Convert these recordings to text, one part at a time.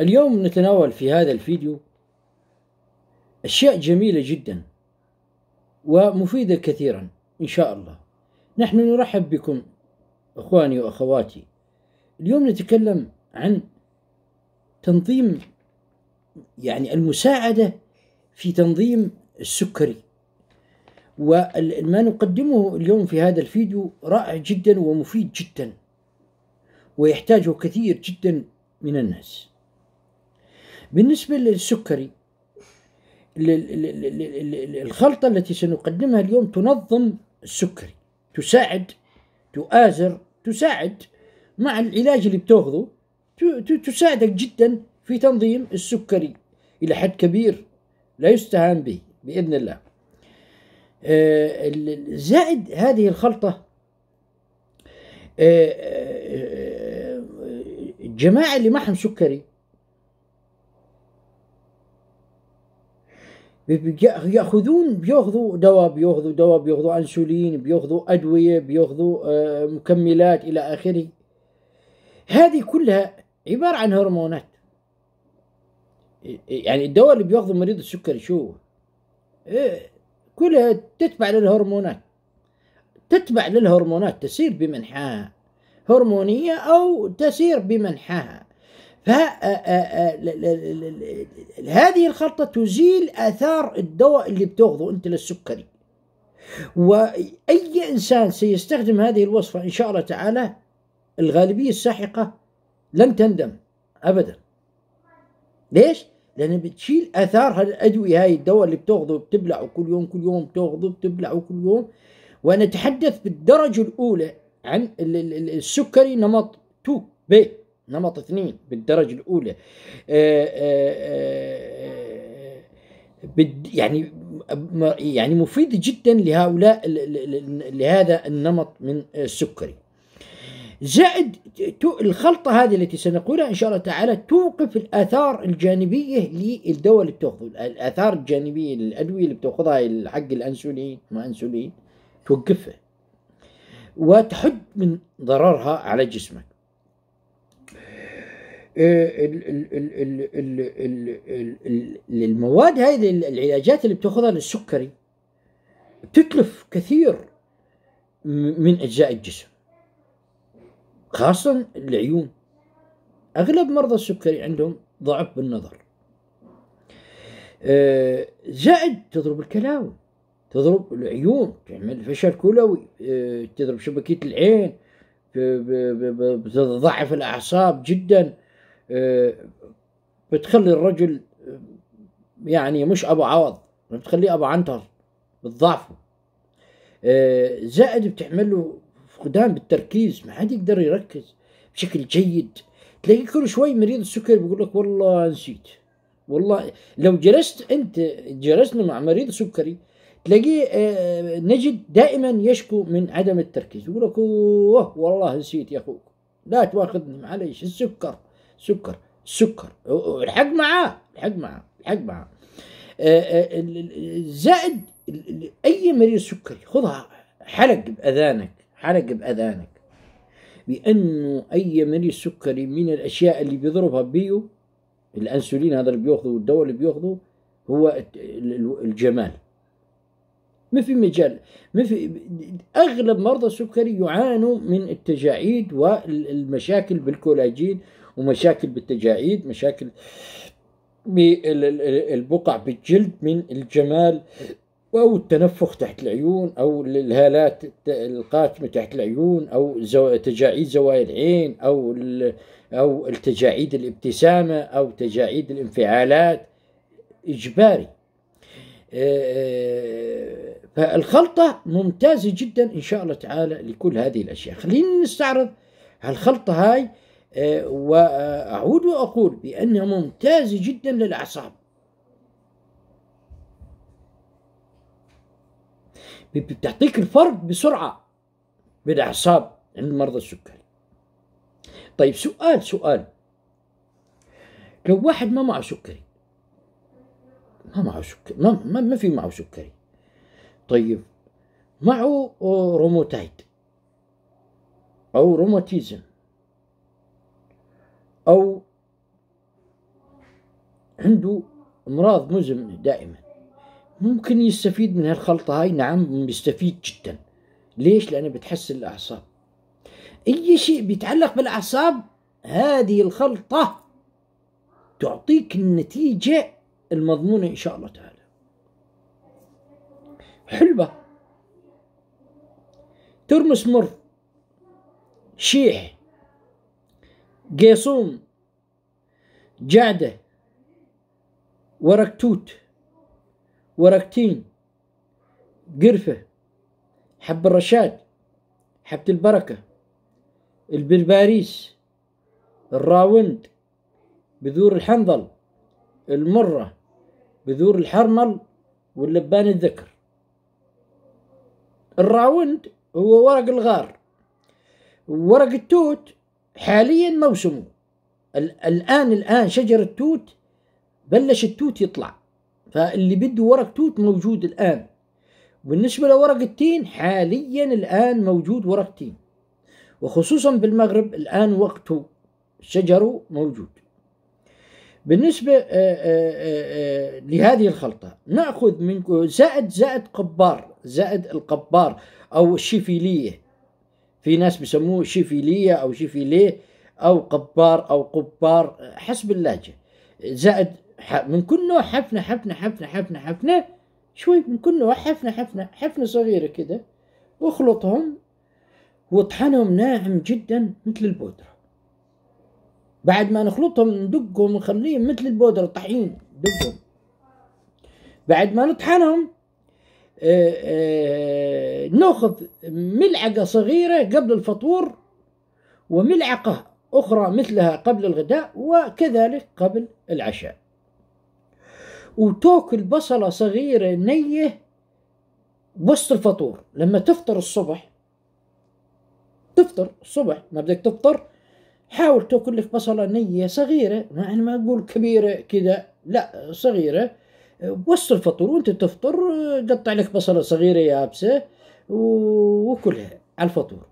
اليوم نتناول في هذا الفيديو أشياء جميلة جدا ومفيدة كثيرا إن شاء الله نحن نرحب بكم أخواني وأخواتي اليوم نتكلم عن تنظيم يعني المساعدة في تنظيم السكري وما نقدمه اليوم في هذا الفيديو رائع جدا ومفيد جدا ويحتاجه كثير جدا من الناس بالنسبة للسكري الخلطة التي سنقدمها اليوم تنظم السكري تساعد تؤازر تساعد مع العلاج اللي بتاخذه تساعدك جدا في تنظيم السكري إلى حد كبير لا يستهان به بإذن الله آه، زائد هذه الخلطة الجماعة آه، آه، اللي معهم سكري ياخذون بياخذوا دواء بياخذوا دواء بياخذوا انسولين بياخذوا ادويه بياخذوا آه، مكملات الى اخره هذه كلها عباره عن هرمونات يعني الدواء اللي بياخذه مريض السكري شو إيه، كلها تتبع للهرمونات تتبع للهرمونات تسير بمنحاها هرمونيه او تسير بمنحاها فهذه آه، آه، آه، هذه الخلطة تزيل آثار الدواء اللي بتاخذه أنت للسكري وأي إنسان سيستخدم هذه الوصفة إن شاء الله تعالى الغالبية الساحقة لن تندم أبدا ليش؟ لأن بتشيل آثار الأدوية هاي الدواء اللي بتاخذه بتبلعه كل يوم كل يوم بتاخذه بتبلعه كل يوم ونتحدث بالدرجة الأولى عن السكري نمط 2 بيت نمط اثنين بالدرجة الأولى آه، آه، آه، يعني يعني مفيد جدا لهؤلاء لهذا النمط من السكري زائد الخلطة هذه التي سنقولها إن شاء الله تعالى توقف الآثار الجانبية للدواء اللي بتأخذ الآثار الجانبية للأدوية اللي بتأخذها حق الأنسولين ما أنسولين توقفها وتحد من ضررها على جسمك المواد هذه العلاجات اللي بتاخذها للسكري بتتلف كثير من اجزاء الجسم خاصة العيون اغلب مرضى السكري عندهم ضعف بالنظر آه، زائد تضرب الكلاوي تضرب العيون تعمل فشل كلوي آه، تضرب شبكية العين بتضعف الأعصاب جدا آه، بتخلي الرجل آه، يعني مش ابو عوض بتخليه ابو عنتر بتضعفه آه، زائد بتعمل له فقدان بالتركيز ما حد يقدر يركز بشكل جيد تلاقي كل شوي مريض السكر بيقول لك والله نسيت والله لو جلست انت جلسنا مع مريض سكري تلاقيه نجد دائما يشكو من عدم التركيز يقول لك والله نسيت يا اخوك لا تواخذني معليش السكر سكر سكر الحق معاه الحق معاه الحق معاه آه، آه، زائد اي مريض سكري خذها حلق باذانك حلق باذانك بانه اي مريض سكري من الاشياء اللي بيضربها بيو الانسولين هذا اللي بياخذه والدواء اللي بياخذه هو الجمال ما في مجال ما في اغلب مرضى السكري يعانوا من التجاعيد والمشاكل بالكولاجين ومشاكل بالتجاعيد مشاكل بالبقع بالجلد من الجمال أو التنفخ تحت العيون أو الهالات القاتمة تحت العيون أو زو... تجاعيد زوايا العين أو ال... أو التجاعيد الابتسامة أو تجاعيد الانفعالات إجباري آه، آه، فالخلطة ممتازة جدا إن شاء الله تعالى لكل هذه الأشياء خلينا نستعرض هالخلطة هاي آه، وأعود وأقول بأنها ممتازة جدا للأعصاب بتعطيك الفرق بسرعة بالأعصاب عند مرضى السكري طيب سؤال سؤال لو واحد ما معه سكري ما معه سكري ما, ما, ما في معه سكري طيب معه روموتايد أو روماتيزم أو عنده أمراض مزمنة دائما ممكن يستفيد من هالخلطة هاي نعم بيستفيد جدا ليش؟ لأنه بتحسن الأعصاب أي شيء بيتعلق بالأعصاب هذه الخلطة تعطيك النتيجة المضمونة إن شاء الله تعالى حلبة ترمس مر شيح قيصوم جعدة وركتوت وركتين قرفة حب الرشاد حبة البركة البلباريس الراوند بذور الحنظل المرة بذور الحرمل واللبان الذكر الراوند هو ورق الغار ورق التوت حاليا موسمه الآن الآن شجر التوت بلش التوت يطلع فاللي بده ورق توت موجود الآن بالنسبة لورق التين حاليا الآن موجود ورق تين وخصوصا بالمغرب الآن وقته شجره موجود بالنسبة آه، آه، آه، لهذه الخلطة نأخذ من زائد زائد قبار زائد القبار أو الشيفيليه في ناس بيسموه شيفيلية أو شيفيليه أو قبار أو قبار حسب اللهجة زائد من كل نوع حفنة حفنة حفنة حفنة حفنة شوي من كل نوع حفنة حفنة حفنة صغيرة كده واخلطهم واطحنهم ناعم جدا مثل البودرة بعد ما نخلطهم ندقهم ونخليهم مثل البودرة طحين دقهم بعد ما نطحنهم آه، آه، ناخذ ملعقة صغيرة قبل الفطور وملعقة أخرى مثلها قبل الغداء وكذلك قبل العشاء وتاكل بصلة صغيرة نية وسط الفطور لما تفطر الصبح تفطر الصبح ما بدك تفطر حاول تاكل لك بصلة نية صغيرة يعني ما أقول كبيرة كذا لا صغيرة بوسط الفطور وانت تفطر قطع لك بصله صغيره يابسه وكلها على الفطور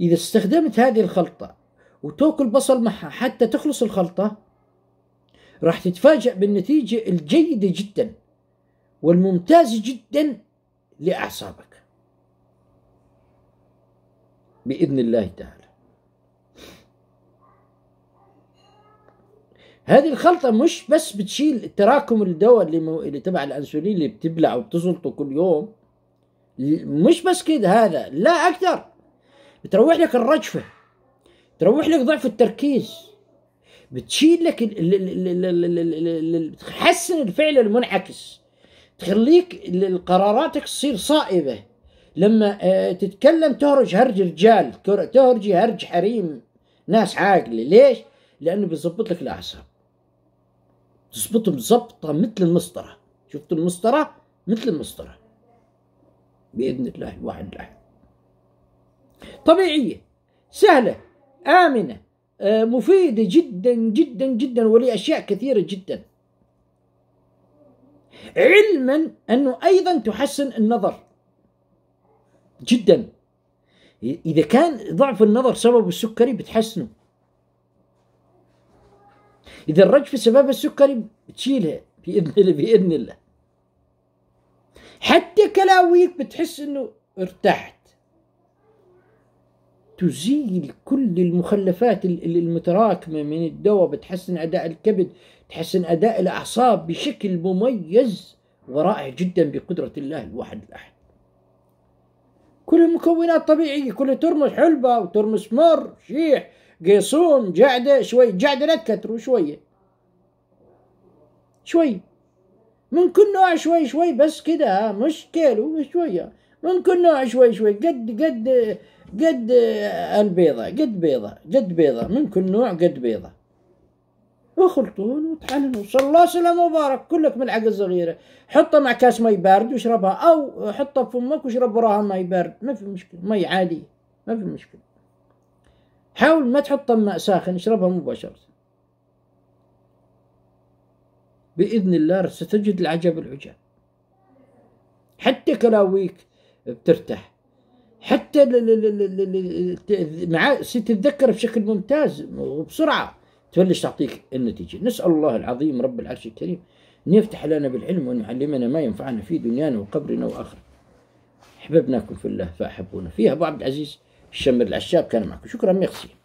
اذا استخدمت هذه الخلطه وتاكل بصل معها حتى تخلص الخلطه راح تتفاجأ بالنتيجه الجيده جدا والممتازه جدا لاعصابك باذن الله تعالى هذه الخلطه مش بس بتشيل تراكم الدواء اللي, مو... اللي تبع الانسولين اللي بتبلعه وبتزلطه كل يوم مش بس كده هذا لا اكثر بتروح لك الرجفه تروح لك ضعف التركيز بتشيل لك تحسن الفعل المنعكس تخليك قراراتك تصير صائبه لما تتكلم تهرج هرج رجال تهرجي هرج حريم ناس عاقله ليش؟ لانه بيظبط لك الاعصاب تظبطهم ظبطه مثل المسطره شفت المسطره مثل المسطره باذن الله الواحد الله طبيعيه سهله امنه آه، مفيده جدا جدا جدا ولي اشياء كثيره جدا علما انه ايضا تحسن النظر جدا اذا كان ضعف النظر سبب السكري بتحسنه إذا الرجفه سبب السكري بتشيلها بإذن الله بإذن الله حتى كلاويك بتحس إنه ارتحت تزيل كل المخلفات المتراكمة من الدواء بتحسن أداء الكبد تحسن أداء الأعصاب بشكل مميز ورائع جدا بقدرة الله الواحد الأحد كل المكونات طبيعية كلها ترمس حلبة وترمس مر شيح قيصوم جعدة شوي جعدة لا تكتروا شوية شوي من كل نوع شوي شوي بس كده مش كيلو شوية من كل نوع شوي شوي قد قد قد البيضة قد بيضة قد بيضة من كل نوع قد بيضة وخلطون وطحنون صلى الله سلام وبارك كلك ملعقة صغيرة حطها مع كاس مي بارد واشربها أو حطها في فمك واشرب وراها مي بارد ما في مشكلة مي عادي ما في مشكلة حاول ما تحطها ماء ساخن اشربها مباشرة بإذن الله ستجد العجب العجاب حتى كلاويك بترتاح حتى ستتذكر بشكل ممتاز وبسرعة تبلش تعطيك النتيجة نسأل الله العظيم رب العرش الكريم أن يفتح لنا بالعلم وأن يعلمنا ما ينفعنا في دنيانا وقبرنا وآخرنا أحببناكم في الله فأحبونا فيها أبو عبد العزيز الشمر العشاب كان معكم شكرا ميرسي